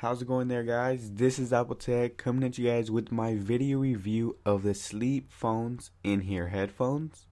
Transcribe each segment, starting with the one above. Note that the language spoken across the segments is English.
How's it going there, guys? This is Apple Tech coming at you guys with my video review of the Sleep Phones in here headphones.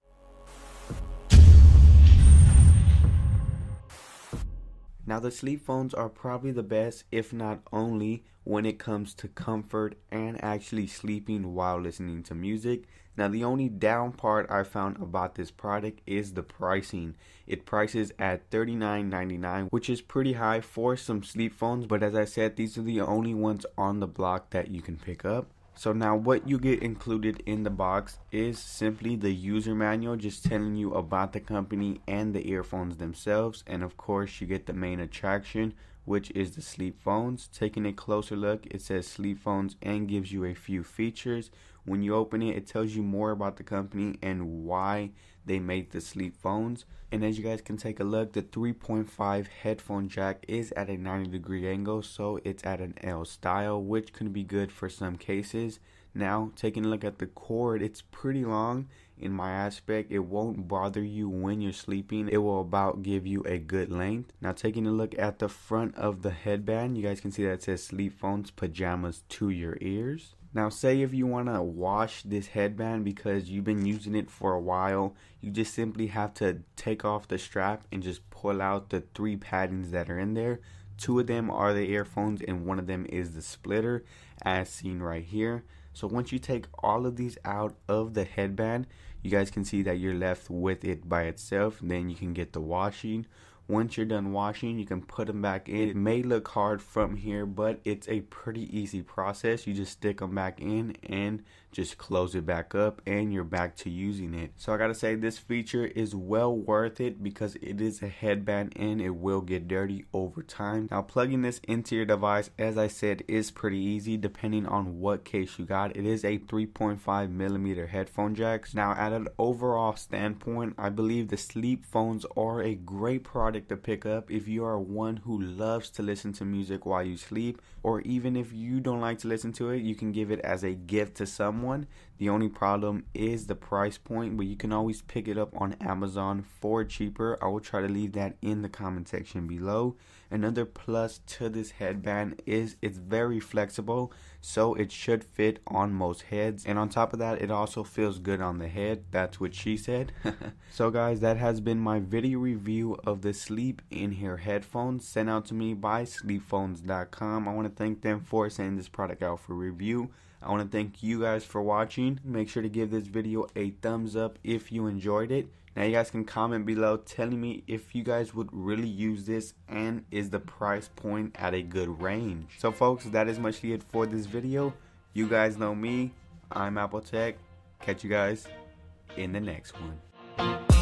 Now, the sleep phones are probably the best, if not only, when it comes to comfort and actually sleeping while listening to music. Now, the only down part I found about this product is the pricing. It prices at $39.99, which is pretty high for some sleep phones, but as I said, these are the only ones on the block that you can pick up. So now what you get included in the box is simply the user manual just telling you about the company and the earphones themselves and of course you get the main attraction which is the sleep phones. Taking a closer look, it says sleep phones and gives you a few features. When you open it, it tells you more about the company and why they made the sleep phones. And as you guys can take a look, the 3.5 headphone jack is at a 90 degree angle, so it's at an L style, which can be good for some cases. Now, taking a look at the cord, it's pretty long in my aspect. It won't bother you when you're sleeping. It will about give you a good length. Now, taking a look at the front of the headband, you guys can see that it says sleep phones, pajamas to your ears. Now, say if you want to wash this headband because you've been using it for a while, you just simply have to take off the strap and just pull out the three patterns that are in there Two of them are the earphones and one of them is the splitter as seen right here. So once you take all of these out of the headband, you guys can see that you're left with it by itself. Then you can get the washing once you're done washing, you can put them back in. It may look hard from here, but it's a pretty easy process. You just stick them back in and just close it back up and you're back to using it. So I gotta say this feature is well worth it because it is a headband and it will get dirty over time. Now plugging this into your device, as I said, is pretty easy depending on what case you got. It is a 3.5 millimeter headphone jack. Now at an overall standpoint, I believe the sleep phones are a great product product to pick up if you are one who loves to listen to music while you sleep, or even if you don't like to listen to it, you can give it as a gift to someone. The only problem is the price point, but you can always pick it up on Amazon for cheaper. I will try to leave that in the comment section below. Another plus to this headband is it's very flexible, so it should fit on most heads. And on top of that, it also feels good on the head. That's what she said. so, guys, that has been my video review of this Sleep in Here headphones sent out to me by sleepphones.com. I want to thank them for sending this product out for review. I want to thank you guys for watching. Make sure to give this video a thumbs up if you enjoyed it. Now you guys can comment below telling me if you guys would really use this and is the price point at a good range. So folks, that is much it for this video. You guys know me. I'm Apple Tech. Catch you guys in the next one.